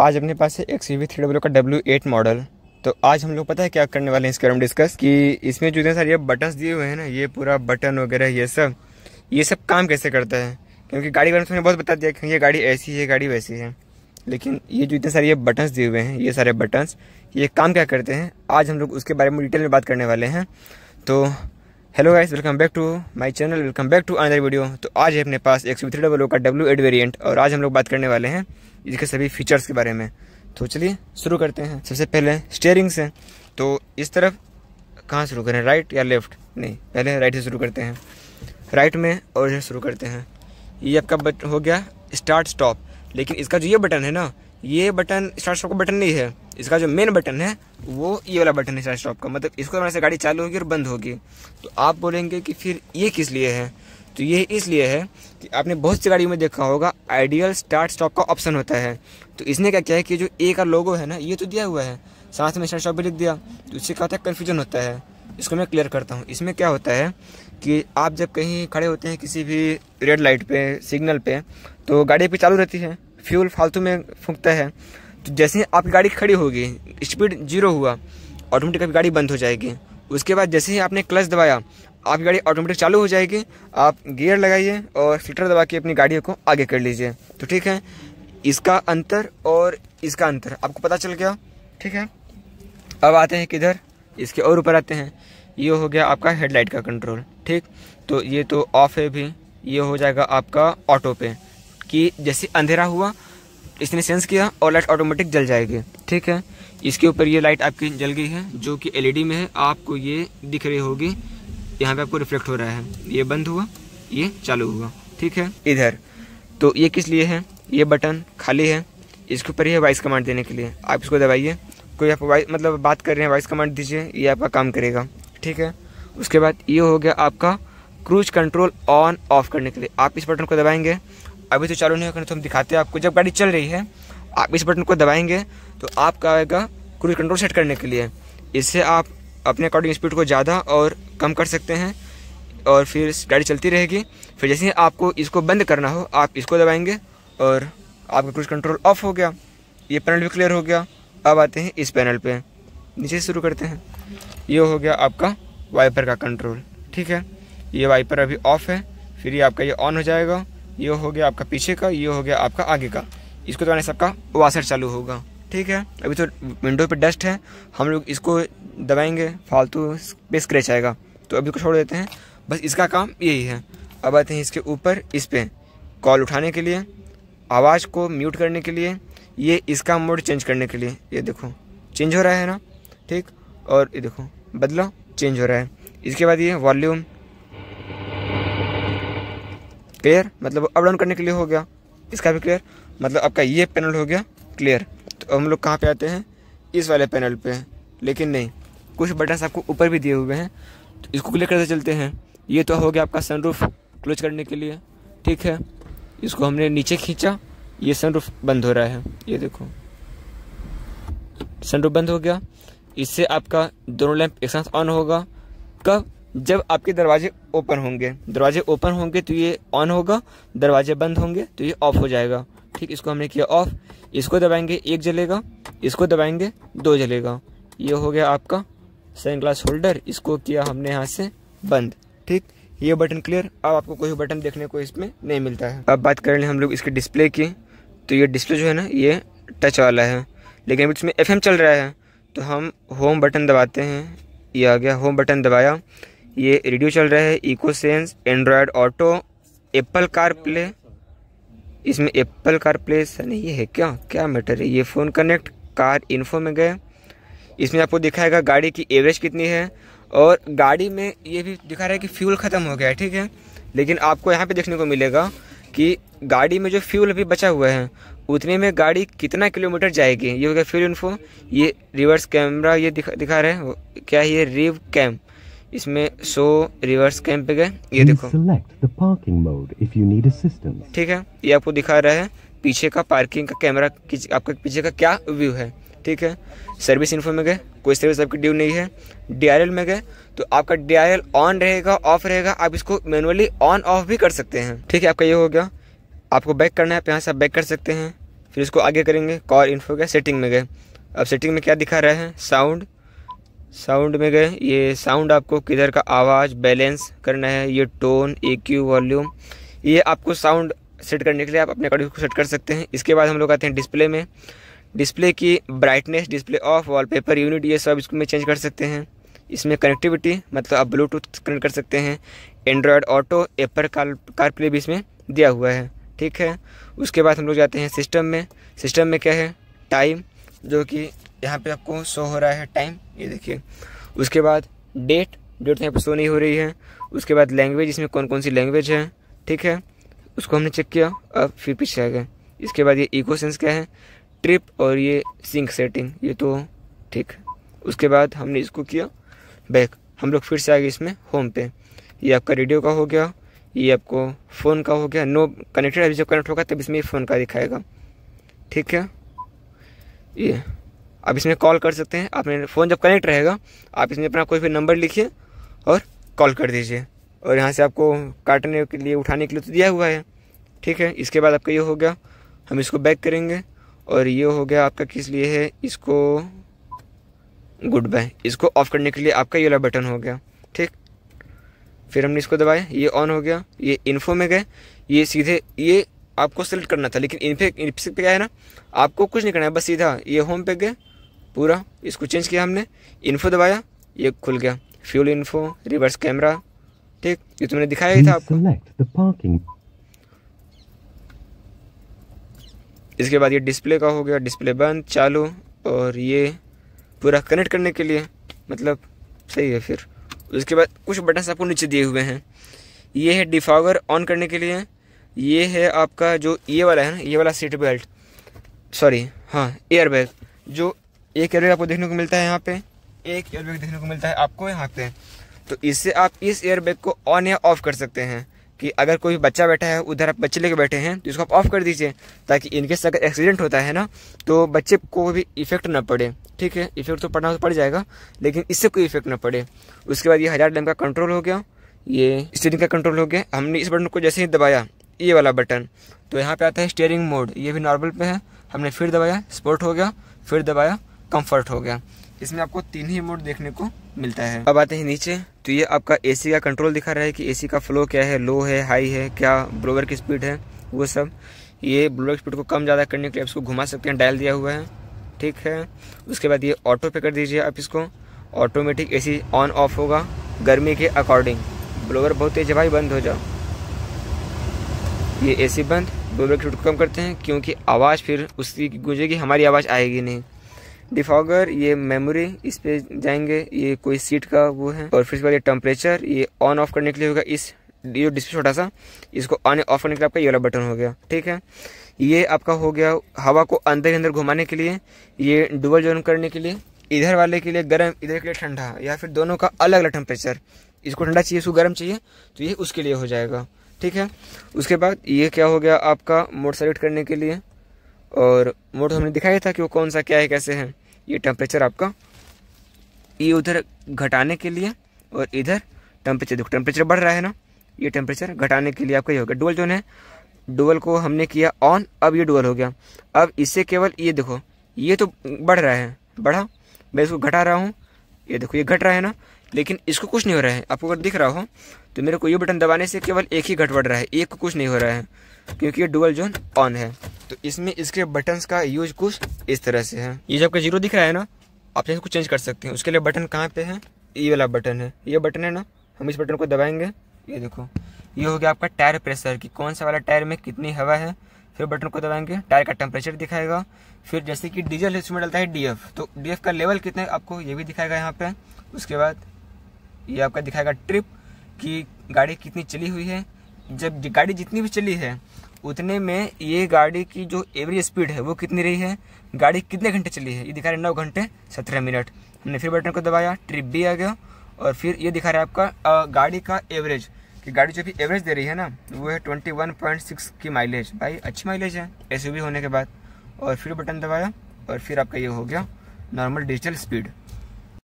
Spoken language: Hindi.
आज अपने पास है एक सी वी थ्री डब्ल्यू का डब्ल्यू एट मॉडल तो आज हम लोग पता है क्या करने वाले हैं इसके बारे में डिस्कस कि इसमें जो इतने सारे ये बटन्स दिए हुए हैं ना ये पूरा बटन वगैरह ये सब ये सब काम कैसे करता है क्योंकि गाड़ी वाले में मैंने तो बहुत बता दिया कि ये गाड़ी ऐसी है गाड़ी वैसी है लेकिन ये जो इतने सारे ये बटन्स दिए हुए हैं ये सारे बटन्स ये काम क्या करते हैं आज हम लोग उसके बारे में डिटेल में बात करने वाले हैं तो hello guys welcome back to my channel welcome back to another video तो आज है अपने पास एक सौ थ्री डबल ओ का डब्ल्यू एड वेरियंट और आज हम लोग बात करने वाले हैं इसके सभी फीचर्स के बारे में तो चलिए शुरू करते हैं सबसे पहले स्टेयरिंग से तो इस तरफ कहाँ शुरू करें राइट या लेफ्ट नहीं पहले राइट से शुरू करते हैं राइट में और इधर शुरू करते हैं ये आपका बट हो गया स्टार्ट स्टॉप लेकिन इसका जो ये बटन है ना ये बटन स्टार्ट स्टॉप का बटन नहीं है इसका जो मेन बटन है वो ये वाला बटन है स्टार्ट स्टॉप का मतलब इसको दबाने से गाड़ी चालू होगी और बंद होगी तो आप बोलेंगे कि फिर ये किस लिए है तो ये इसलिए है कि आपने बहुत सी गाड़ियों में देखा होगा आइडियल स्टार्ट स्टॉप का ऑप्शन होता है तो इसने क्या किया है कि जो ए का लोगो है ना ये तो दिया हुआ है साथ में स्टार्ट स्टॉप भी लिख दिया तो इससे क्या होता है कन्फ्यूजन होता है इसको मैं क्लियर करता हूँ इसमें क्या होता है कि आप जब कहीं खड़े होते हैं किसी भी रेड लाइट पे सिग्नल पर तो गाड़ी पर चालू रहती है फ्यूल फालतू में फूकता है तो जैसे ही आपकी गाड़ी खड़ी होगी स्पीड जीरो हुआ ऑटोमेटिक आपकी गाड़ी बंद हो जाएगी उसके बाद जैसे ही आपने क्लच दबाया आपकी गाड़ी ऑटोमेटिक चालू हो जाएगी आप गियर लगाइए और फिल्टर दबा के अपनी गाड़ियों को आगे कर लीजिए तो ठीक है इसका अंतर और इसका अंतर आपको पता चल गया ठीक है अब आते हैं किधर इसके और ऊपर आते हैं ये हो गया आपका हेडलाइट का कंट्रोल ठीक तो ये तो ऑफ है भी ये हो जाएगा आपका ऑटो पे कि जैसे अंधेरा हुआ इसने सेंस किया और लाइट ऑटोमेटिक जल जाएगी ठीक है इसके ऊपर ये लाइट आपकी जल गई है जो कि एलईडी में है आपको ये दिख रही होगी यहाँ पे आपको रिफ्लेक्ट हो रहा है ये बंद हुआ ये चालू हुआ ठीक है इधर तो ये किस लिए है ये बटन खाली है इसके ऊपर ही है वॉइस कमांड देने के लिए आप इसको दबाइए कोई आप वाइस मतलब बात कर रहे हैं वॉइस कमांड दीजिए ये आपका काम करेगा ठीक है उसके बाद ये हो गया आपका क्रूज कंट्रोल ऑन ऑफ करने के लिए आप इस बटन को दबाएंगे अभी तो चालू नहीं होगा तो हम दिखाते हैं आपको जब गाड़ी चल रही है आप इस बटन को दबाएंगे तो आपका आएगा क्रूज कंट्रोल सेट करने के लिए इससे आप अपने अकॉर्डिंग स्पीड को ज़्यादा और कम कर सकते हैं और फिर गाड़ी चलती रहेगी फिर जैसे ही आपको इसको बंद करना हो आप इसको दबाएंगे और आपका क्रूज कंट्रोल ऑफ हो गया ये पैनल भी क्लियर हो गया अब आते हैं इस पैनल पर नीचे से शुरू करते हैं ये हो गया आपका वाइपर का कंट्रोल ठीक है ये वाइपर अभी ऑफ है फिर ये आपका ये ऑन हो जाएगा ये हो गया आपका पीछे का ये हो गया आपका आगे का इसको दबाने तो से आपका वाशर चालू होगा ठीक है अभी तो विंडो पे डस्ट है हम लोग इसको दबाएंगे फालतू पे स्क्रेच आएगा तो अभी को छोड़ देते हैं बस इसका काम यही है अब आते हैं इसके ऊपर इस पर कॉल उठाने के लिए आवाज़ को म्यूट करने के लिए ये इसका मोड चेंज करने के लिए ये देखो चेंज हो रहा है ना ठीक और ये देखो बदला चेंज हो रहा है इसके बाद ये वॉल्यूम क्लियर मतलब अप डाउन करने के लिए हो गया इसका भी क्लियर मतलब आपका ये पैनल हो गया क्लियर तो हम लोग कहाँ पे आते हैं इस वाले पैनल पे लेकिन नहीं कुछ बटन्स आपको ऊपर भी दिए हुए हैं तो इसको क्लिक करते चलते हैं ये तो हो गया आपका सनरूफ क्लोज करने के लिए ठीक है इसको हमने नीचे खींचा ये सनरूफ बंद हो रहा है ये देखो सनरूफ बंद हो गया इससे आपका दोनों लैंप एक साथ ऑन होगा कब जब आपके दरवाजे ओपन होंगे दरवाजे ओपन होंगे तो ये ऑन होगा दरवाजे बंद होंगे तो ये ऑफ हो जाएगा ठीक इसको हमने किया ऑफ इसको दबाएंगे एक जलेगा इसको दबाएंगे दो जलेगा ये हो गया आपका सन ग्लास होल्डर इसको किया हमने यहाँ से बंद ठीक ये बटन क्लियर अब आपको कोई बटन देखने को इसमें नहीं मिलता है अब बात कर हम लोग इसके डिस्प्ले की तो ये डिस्प्ले जो है ना ये टच वाला है लेकिन अभी तो इसमें एफ चल रहा है तो हम होम बटन दबाते हैं ये आ गया होम बटन दबाया ये रेडियो चल रहा है eco sense Android Auto Apple CarPlay इसमें एप्पल कार प्ले सर ये है क्या क्या मैटर है ये फ़ोन कनेक्ट कार इन्फो में गए इसमें आपको दिखाएगा गाड़ी की एवरेज कितनी है और गाड़ी में ये भी दिखा रहा है कि फ्यूल ख़त्म हो गया है ठीक है लेकिन आपको यहाँ पे देखने को मिलेगा कि गाड़ी में जो फ्यूल अभी बचा हुआ है उतने में गाड़ी कितना किलोमीटर जाएगी ये हो गया फ्यूल इन्फो ये रिवर्स कैमरा ये दिखा दिखा रहे हैं क्या है ये रिव कैम इसमें शो रिवर्स कैंप पे गए ये देखो पार्किंग ठीक है ये आपको दिखा रहा है पीछे का पार्किंग का कैमरा आपका पीछे का क्या व्यू है ठीक है सर्विस इन्फो में गए कोई सर्विस आपकी ड्यू नहीं है डी में गए तो आपका डी ऑन रहेगा ऑफ रहेगा आप इसको मैनुअली ऑन ऑफ भी कर सकते हैं ठीक है आपका ये हो गया आपको बैक करना है आप यहाँ से आप बैक कर सकते हैं फिर इसको आगे करेंगे कॉल इन्फो गए सेटिंग में गए अब सेटिंग में क्या दिखा रहा है साउंड साउंड में गए ये साउंड आपको किधर का आवाज़ बैलेंस करना है ये टोन ए क्यू वॉल्यूम ये आपको साउंड सेट करने के लिए आप अपने अकॉर्डिंग को सेट कर सकते हैं इसके बाद हम लोग आते हैं डिस्प्ले में डिस्प्ले की brightness display off wallpaper unit ये सब इसको में चेंज कर सकते हैं इसमें कनेक्टिविटी मतलब आप ब्लूटूथ कनेक्ट कर सकते हैं Android Auto Apple car CarPlay भी इसमें दिया हुआ है ठीक है उसके बाद हम लोग जाते हैं सिस्टम में सिस्टम में क्या है टाइम जो कि यहाँ पे आपको शो हो रहा है टाइम ये देखिए उसके बाद डेट डेट तो यहाँ पर शो नहीं हो रही है उसके बाद लैंग्वेज इसमें कौन कौन सी लैंग्वेज है ठीक है उसको हमने चेक किया अब फिर पीछे आ गए इसके बाद ये इको सेंस क्या है ट्रिप और ये सिंक सेटिंग ये तो ठीक उसके बाद हमने इसको किया बैक हम लोग फिर से आ गए इसमें होम पे ये आपका रेडियो का हो गया ये आपको फ़ोन का हो गया नो कनेक्टेड अभी जब कनेक्ट होगा तब इसमें फ़ोन का दिखाएगा ठीक है ये आप इसमें कॉल कर सकते हैं आपने फ़ोन जब कनेक्ट रहेगा आप इसमें अपना कोई भी नंबर लिखिए और कॉल कर दीजिए और यहाँ से आपको काटने के लिए उठाने के लिए तो दिया हुआ है ठीक है इसके बाद आपका ये हो गया हम इसको बैक करेंगे और ये हो गया आपका किस लिए है इसको गुड बाय इसको ऑफ करने के लिए आपका ये वाला बटन हो गया ठीक फिर हमने इसको दबाया ये ऑन हो गया ये इन्फो में गए ये सीधे ये आपको सेलेक्ट करना था लेकिन इन पे इन पे क्या है ना आपको कुछ नहीं करना है बस सीधा ये होम पे गए पूरा इसको चेंज किया हमने इन्फो दबाया ये खुल गया फ्यूल इन्फो रिवर्स कैमरा ठीक ये तुमने दिखाया ही था आपको इसके बाद ये डिस्प्ले का हो गया डिस्प्ले बंद चालू और ये पूरा कनेक्ट करने के लिए मतलब सही है फिर उसके बाद कुछ बटन्स आपको नीचे दिए हुए हैं ये है डिफावर ऑन करने के लिए ये है आपका जो ये वाला है ना ये वाला सीट बेल्ट सॉरी हाँ एयरबैग जो एक एयरबैग आपको देखने को मिलता है यहाँ पे एक एयरबैग देखने को मिलता है आपको यहाँ पे तो इससे आप इस एयरबैग को ऑन या ऑफ कर सकते हैं कि अगर कोई बच्चा बैठा है उधर आप बच्चे लेके बैठे हैं तो इसको आप ऑफ कर दीजिए ताकि इनकेस अगर एक्सीडेंट होता है ना तो बच्चे को भी इफेक्ट ना पड़े ठीक है इफेक्ट तो पड़ना तो पड़ जाएगा लेकिन इससे कोई इफेक्ट ना पड़े उसके बाद ये हज़ार डैम का कंट्रोल हो गया ये स्टीयरिंग का कंट्रोल हो गया हमने इस बटन को जैसे ही दबाया ये वाला बटन तो यहाँ पे आता है स्टेयरिंग मोड ये भी नॉर्मल पे है हमने फिर दबाया स्पोर्ट हो गया फिर दबाया कंफर्ट हो गया इसमें आपको तीन ही मोड देखने को मिलता है अब आते हैं नीचे तो ये आपका एसी का कंट्रोल दिखा रहा है कि एसी का फ्लो क्या है लो है हाई है क्या ब्लोवर की स्पीड है वो सब ये ब्लोवर स्पीड को कम ज़्यादा करने के लिए आप इसको घुमा सकते हैं डायल दिया हुआ है ठीक है उसके बाद ये ऑटो पे कर दीजिए आप इसको ऑटोमेटिक ए ऑन ऑफ होगा गर्मी के अकॉर्डिंग ब्लोवर बहुत तेज है भाई बंद हो जाओ ये एसी बंद ब्लोवर की स्पीड को कम करते हैं क्योंकि आवाज़ फिर उसकी गुजरेगी हमारी आवाज़ आएगी नहीं डिफॉगर ये मेमोरी इस पे जाएंगे ये कोई सीट का वो है और फिर इसके बाद ये टेम्परेचर ये ऑन ऑफ करने के लिए होगा इस ये डिस्प्ले छोटा सा इसको ऑन ऑफ करने के लिए आपका ये वाला बटन हो गया ठीक है ये आपका हो गया हवा को अंदर ही अंदर घुमाने के लिए ये डुबल जोन करने के लिए इधर वाले के लिए गर्म इधर के लिए ठंडा या फिर दोनों का अलग अलग टेम्परेचर इसको ठंडा चाहिए इसको गर्म चाहिए तो ये उसके लिए हो जाएगा ठीक है उसके बाद ये क्या हो गया आपका मोड सेलेक्ट करने के लिए और मोड हमने दिखाया था कि वो कौन सा क्या है कैसे है ये टेम्परेचर आपका ये उधर घटाने के लिए और इधर टेम्परेचर देखो टेम्परेचर बढ़ रहा है ना ये टेम्परेचर घटाने के लिए आपका ये हो गया डुअल जोन है डुअल को हमने किया ऑन अब ये डुअल हो गया अब इससे केवल ये देखो ये तो बढ़ रहा है बढ़ा मैं इसको घटा रहा हूँ ये देखो ये घट रहा है ना लेकिन इसको कुछ नहीं हो रहा है आपको अगर दिख रहा हो तो मेरे को ये बटन दबाने से केवल एक ही घट बढ़ रहा है एक को कुछ नहीं हो रहा है क्योंकि ये डुअल जोन ऑन है तो इसमें इसके बटन्स का यूज कुछ इस तरह से है ये जब का जीरो दिख रहा है ना आप इसको चेंज कर सकते हैं उसके लिए बटन कहाँ पे है ये वाला बटन है ये बटन है ना हम इस बटन को दबाएंगे ये देखो ये हो गया आपका टायर प्रेशर कि कौन सा वाला टायर में कितनी हवा है फिर बटन को दबाएंगे टायर का टेम्परेचर दिखाएगा फिर जैसे कि डीजल इसमें डलता है डी तो डी का लेवल कितना आपको ये भी दिखाएगा यहाँ पे उसके बाद ये आपका दिखाएगा ट्रिप कि गाड़ी कितनी चली हुई है जब गाड़ी जितनी भी चली है उतने में ये गाड़ी की जो एवरेज स्पीड है वो कितनी रही है गाड़ी कितने घंटे चली है ये दिखा रहे हैं नौ घंटे सत्रह मिनट हमने फिर बटन को दबाया ट्रिप भी आ गया और फिर ये दिखा रहा है आपका गाड़ी का एवरेज कि गाड़ी जो भी एवरेज दे रही है ना वो है ट्वेंटी वन पॉइंट सिक्स की माइलेज भाई अच्छी माइलेज है एस होने के बाद और फिर बटन दबाया और फिर आपका ये हो गया नॉर्मल डिजिटल स्पीड